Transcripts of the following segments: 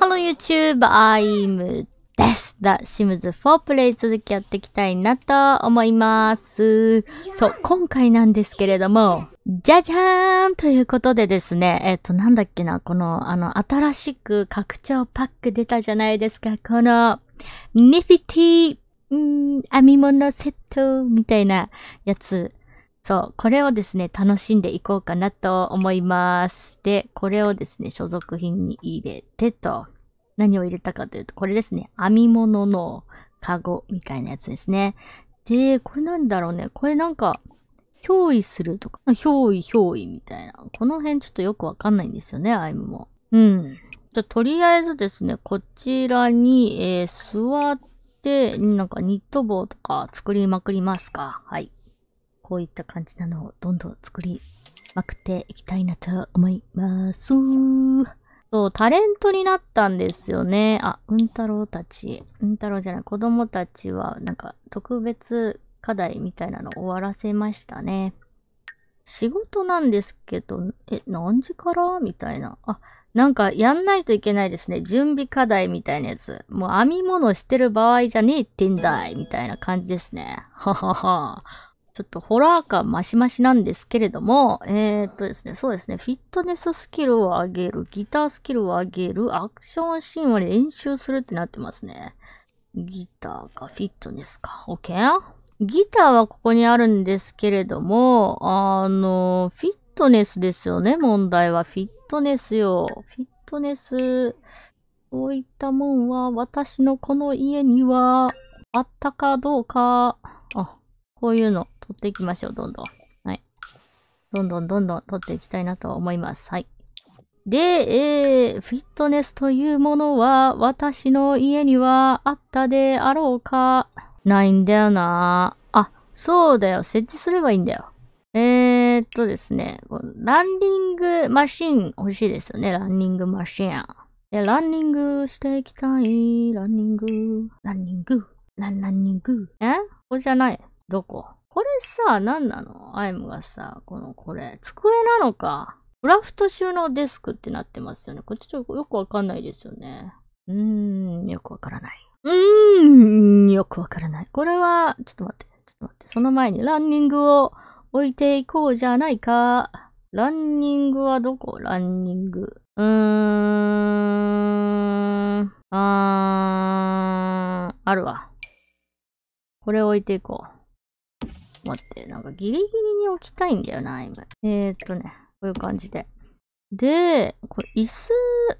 Hello YouTube, I'm です。The Sims 4プレイ続きやっていきたいなと思います。そう、今回なんですけれども、じゃじゃーんということでですね、えっ、ー、と、なんだっけな、この、あの、新しく拡張パック出たじゃないですか、この、ニフィティ、ん編み物セットみたいなやつ。そう、これをですね、楽しんでいこうかなと思います。で、これをですね、所属品に入れてと、何を入れたかというと、これですね、編み物のカゴみたいなやつですね。で、これなんだろうね、これなんか、憑依するとか、憑依憑依みたいな。この辺ちょっとよくわかんないんですよね、アイムも。うん。じゃ、とりあえずですね、こちらに、えー、座って、なんかニット帽とか作りまくりますか。はい。こういった感じなのをどんどん作りまくっていきたいなと思います。そう、タレントになったんですよね。あ、うんたろうたち。うんたろうじゃない、子供たちは、なんか、特別課題みたいなの終わらせましたね。仕事なんですけど、え、何時からみたいな。あ、なんかやんないといけないですね。準備課題みたいなやつ。もう編み物してる場合じゃねえってんだい。みたいな感じですね。ははは。ちょっとホラー感マシマシなんですけれども、えー、っとですね、そうですね、フィットネススキルを上げる、ギタースキルを上げる、アクションシーンを練習するってなってますね。ギターか、フィットネスか、OK? ギターはここにあるんですけれども、あの、フィットネスですよね、問題は。フィットネスよ。フィットネス、こういったもんは、私のこの家には、あったかどうか、あ、こういうの。取っていきましょう、どんどん。はい。どんどんどんどん取っていきたいなと思います。はい。で、えー、フィットネスというものは私の家にはあったであろうかないんだよなあ、そうだよ。設置すればいいんだよ。えー、っとですね。ランニングマシン欲しいですよね。ランニングマシン。で、ランニングしていきたい。ランニング。ランニング。ランランニング。えここじゃない。どここれさ、何なのアイムがさ、この、これ、机なのか。クラフト収納デスクってなってますよね。これちょっとよくわかんないですよね。うーん、よくわからない。うーん、よくわからない。これは、ちょっと待って、ちょっと待って。その前にランニングを置いていこうじゃないか。ランニングはどこランニング。うーん。あー、あるわ。これ置いていこう。待って、なんかギリギリに置きたいんだよな、今。えー、っとね、こういう感じで。で、これ椅子、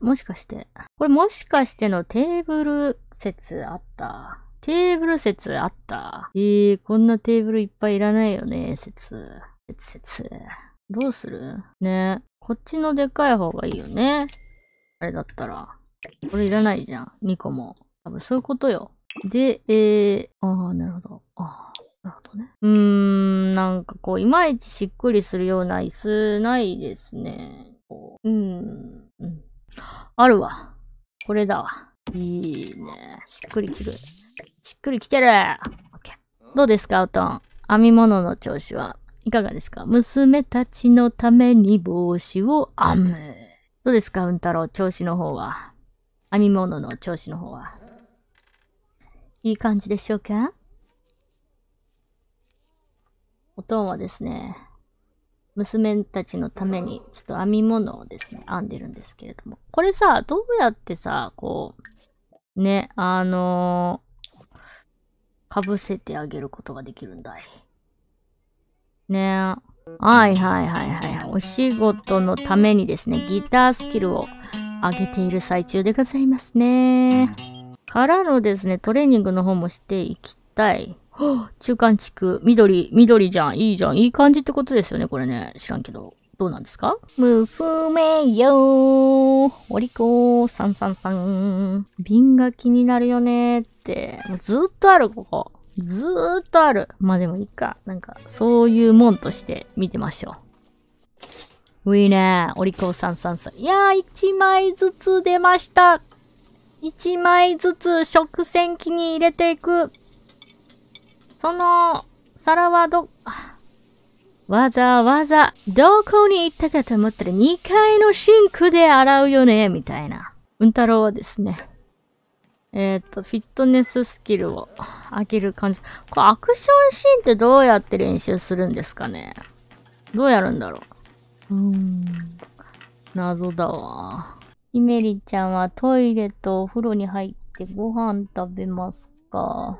もしかして、これもしかしてのテーブル説あった。テーブル説あった。えー、こんなテーブルいっぱいいらないよね、説。説説。どうするね。こっちのでかい方がいいよね。あれだったら。これいらないじゃん。2個も。多分そういうことよ。で、えー、ああ、なるほど。ああ。なるほどね。うーん、なんかこう、いまいちしっくりするような椅子ないですね。うん、うん。あるわ。これだわ。いいね。しっくりきる。しっくりきてる。ケー。どうですか、うとん。編み物の調子は。いかがですか娘たちのために帽子を編む。どうですか、うん太郎。調子の方は。編み物の調子の方は。いい感じでしょうかおとんはですね、娘たちのために、ちょっと編み物をですね、編んでるんですけれども。これさ、どうやってさ、こう、ね、あのー、ぶせてあげることができるんだい。ねはいはいはいはい。お仕事のためにですね、ギタースキルを上げている最中でございますね。からのですね、トレーニングの方もしていきたい。中間地区、緑、緑じゃん、いいじゃん、いい感じってことですよね、これね。知らんけど。どうなんですか娘よおりこさんさんさん。瓶が気になるよねって。もうずっとある、ここ。ずーっとある。まあでもいいか。なんか、そういうもんとして見てましょう。いナね。お利口さんさんさん。いやー、1枚ずつ出ました。1枚ずつ食洗機に入れていく。その皿はど、わざわざどこに行ったかと思ったら2階のシンクで洗うよね、みたいな。うんたろうはですね。えっ、ー、と、フィットネススキルを上げる感じ。これアクションシーンってどうやって練習するんですかねどうやるんだろううーん。謎だわ。ひめりちゃんはトイレとお風呂に入ってご飯食べますか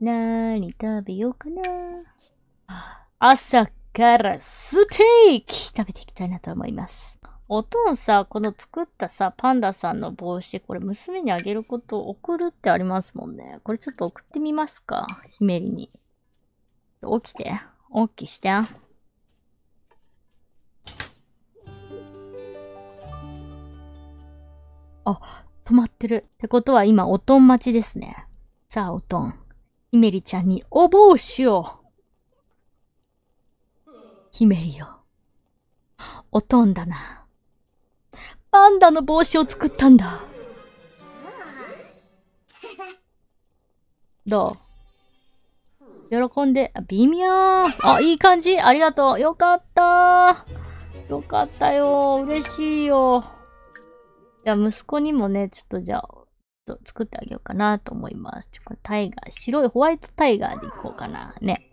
何食べようかな。朝からステーキ食べていきたいなと思います。おとんさ、この作ったさ、パンダさんの帽子、これ娘にあげることを送るってありますもんね。これちょっと送ってみますか。ひめりに。起きて。起きして。あ、止まってる。ってことは今、おとん待ちですね。さあ、おとん。ひめりちゃんにお帽子を。ひめりよ。おとんだな。パンダの帽子を作ったんだ。どう喜んで、微妙。あ、いい感じありがとう。よかったよかったよ。嬉しいよ。じゃあ、息子にもね、ちょっとじゃあ、と作ってあげようかなと思います。これタイガー、白いホワイトタイガーでいこうかな。ね。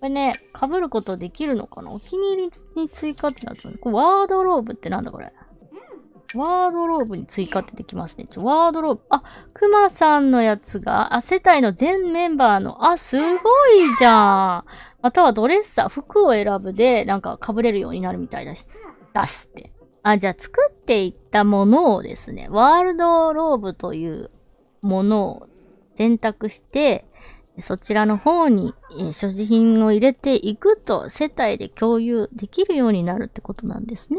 これね、被ることできるのかなお気に入りに追加ってなったこれワードローブってなんだこれワードローブに追加ってできますね。ちょ、ワードローブ。あ、クマさんのやつが、あ、世帯の全メンバーの、あ、すごいじゃん。またはドレッサー、服を選ぶで、なんか被れるようになるみたいだし、出すって。あ、じゃあ作っていったものをですね、ワールドローブというものを選択して、そちらの方に、え所持品を入れていくと世帯で共有できるようになるってことなんですね。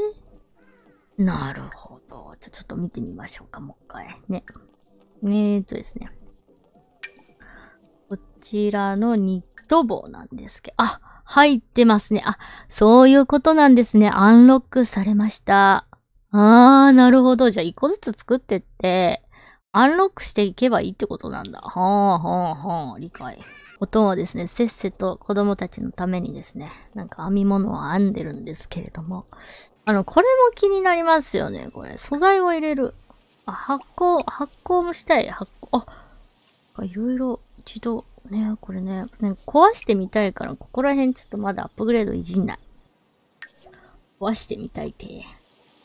なるほど。じゃ、ちょっと見てみましょうか、もう一回。ね。えーとですね。こちらのニット帽なんですけど、あ入ってますね。あ、そういうことなんですね。アンロックされました。あー、なるほど。じゃあ、一個ずつ作ってって、アンロックしていけばいいってことなんだ。はーはーはー、理解。音はですね、せっせと子供たちのためにですね、なんか編み物を編んでるんですけれども。あの、これも気になりますよね、これ。素材を入れる。あ、発酵、発酵もしたい。発酵、あ、かいろいろ一度、ね、これね、壊してみたいから、ここら辺ちょっとまだアップグレードいじんない。壊してみたいて。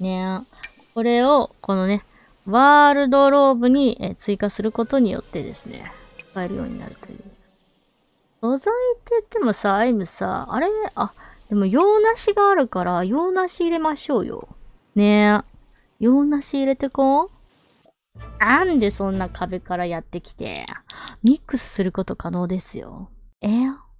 ねこれを、このね、ワールドローブに追加することによってですね、使えるようになるという。素材って言ってもさ、アイムさ、あれ、あ、でも洋梨があるから、洋梨入れましょうよ。ねえ。洋梨入れてこうなんでそんな壁からやってきて。ミックスすること可能ですよ。え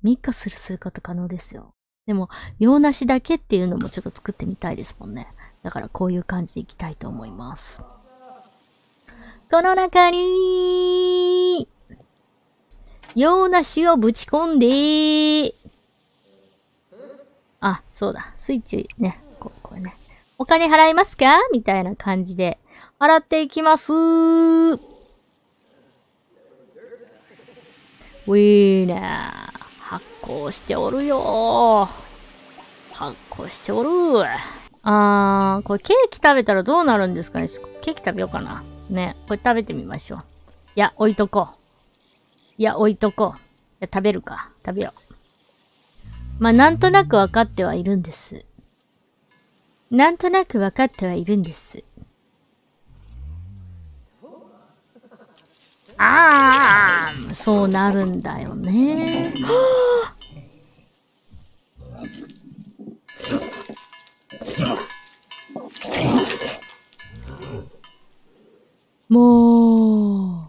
ミックスすること可能ですよ。でも、洋梨だけっていうのもちょっと作ってみたいですもんね。だからこういう感じでいきたいと思います。この中に、洋梨をぶち込んであ、そうだ。スイッチね、こう、これね。お金払いますかみたいな感じで洗っていきます。ウィーー。発酵しておるよ発酵しておるあー、これケーキ食べたらどうなるんですかねケーキ食べようかな。ね、これ食べてみましょう。いや、置いとこう。いや、置いとこう。いや、食べるか。食べよう。まあ、なんとなく分かってはいるんです。なんとなく分かってはいるんです。ああそうなるんだよね。は もう、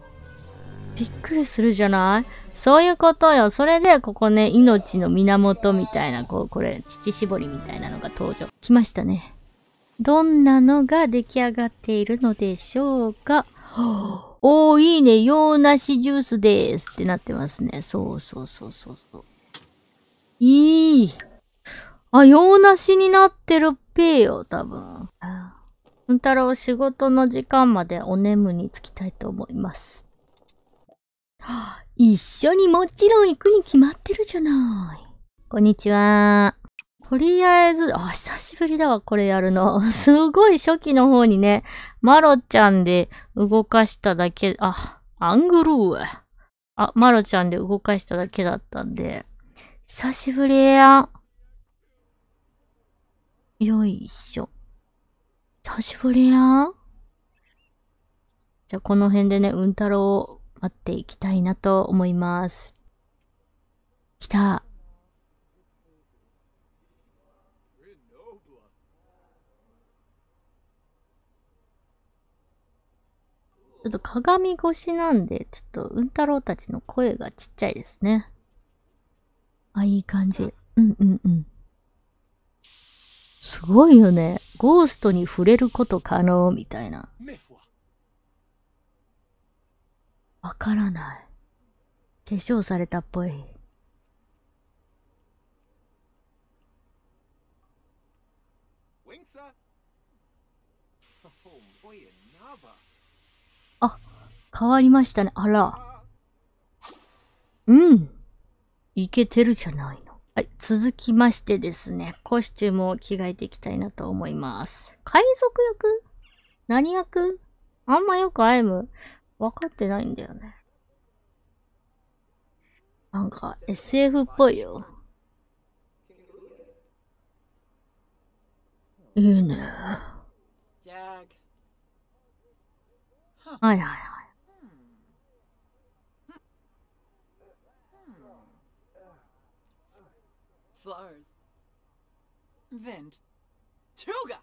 びっくりするじゃないそういうことよ。それで、ここね、命の源みたいな、こう、これ、乳搾りみたいなのが登場。来ましたね。どんなのが出来上がっているのでしょうか。はあおー、いいね、洋梨ジュースです。ってなってますね。そうそうそうそうそう。いい。あ、洋梨になってるっぺよ、多分。うんたらう、仕事の時間までお眠につきたいと思います。一緒にもちろん行くに決まってるじゃない。こんにちは。とりあえず、あ、久しぶりだわ、これやるの。すごい初期の方にね、マロちゃんで動かしただけ、あ、アングルー。あ、マロちゃんで動かしただけだったんで。久しぶりや。よいしょ。久しぶりや。じゃこの辺でね、うんたろうを待っていきたいなと思います。来た。ちょっと鏡越しなんで、ちょっと、うんたろうたちの声がちっちゃいですね。あ、いい感じ。うんうんうん。すごいよね。ゴーストに触れること可能、みたいな。わからない。化粧されたっぽい。Wings up. 変わりましたね。あら。うん。いけてるじゃないの。はい。続きましてですね。コスチュームを着替えていきたいなと思います。海賊役何役あんまよくアイム分かってないんだよね。なんか SF っぽいよ。いいね。はいはいはい。flowers. Vent. t g a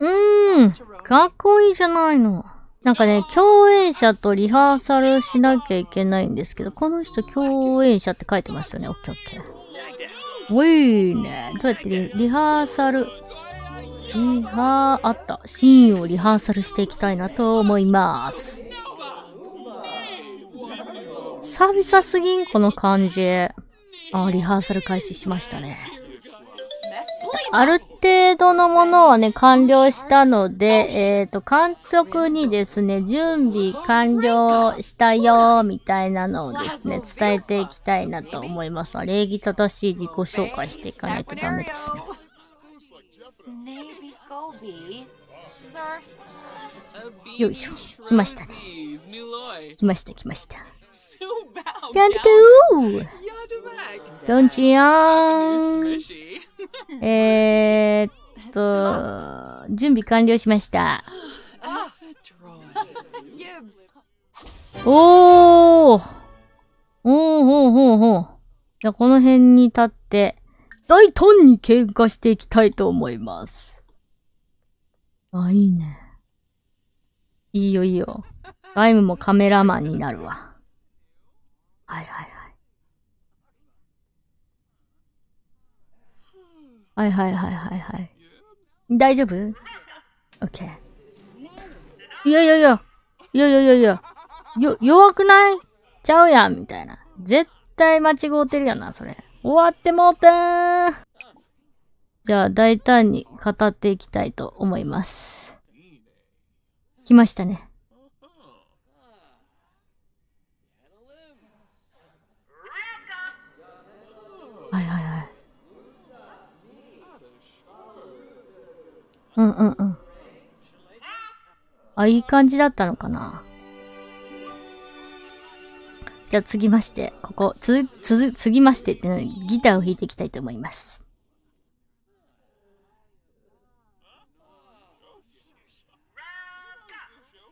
うーん。かっこいいじゃないの。なんかね、共演者とリハーサルしなきゃいけないんですけど、この人共演者って書いてますよね。オッケーオッケー。おいね。どうやってリリハーサル。リハー、あった。シーンをリハーサルしていきたいなと思います。久々すぎん、この感じ。あ、リハーサル開始しましたね。ある程度のものはね、完了したので、えっ、ー、と、監督にですね、準備完了したよ、みたいなのをですね、伝えていきたいなと思います。礼儀正しい自己紹介していかないとダメですね。よいしょ。来ましたね。来ました、来ました。too bow. Can't d o えっと、準備完了しました。おーおーほーほーほう。じゃ、この辺に立って、大胆に喧嘩していきたいと思います。あ、いいね。いいよいいよ。ライムもカメラマンになるわ。はいはいはい。はいはいはいはいはい。大丈夫 ?OK。いやいやいや、いやいやいやいや、よ、弱くないちゃうやん、みたいな。絶対間違うてるやな、それ。終わってもうたーじゃあ、大胆に語っていきたいと思います。来ましたね。はいはいはい。うんうんうん。あ、いい感じだったのかな。じゃあ次まして、ここ、つ、つ、次ましてってのギターを弾いていきたいと思います。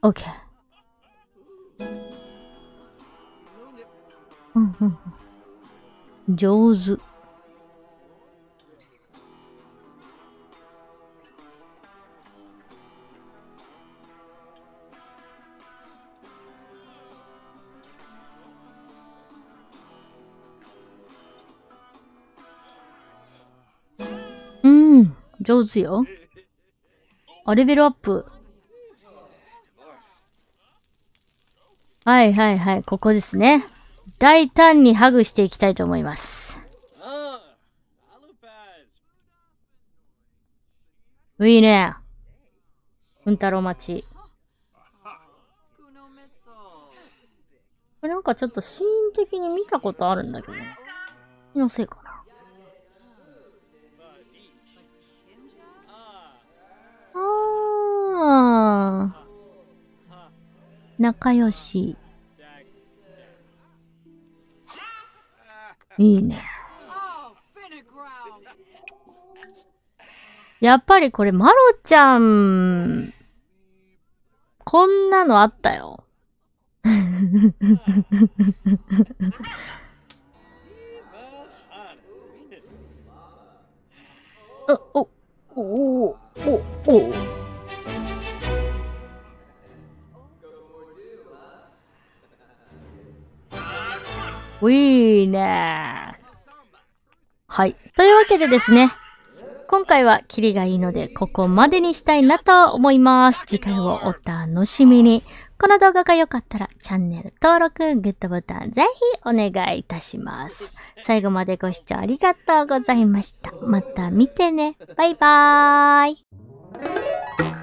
OK。うんうんうん。上手。うん、上手よ。あ、レベルアップ。はいはいはい、ここですね。大胆にハグしていきたいと思います。いいね。うんたろ町。これなんかちょっとシーン的に見たことあるんだけど。気のせいかな。ああ。仲良し。いいね。やっぱりこれ、マロちゃん。こんなのあったよ。あ、お、お、お、お、お。いいねはい。というわけでですね、今回はキリがいいので、ここまでにしたいなと思います。次回をお楽しみに。この動画が良かったら、チャンネル登録、グッドボタン、ぜひお願いいたします。最後までご視聴ありがとうございました。また見てね。バイバーイ。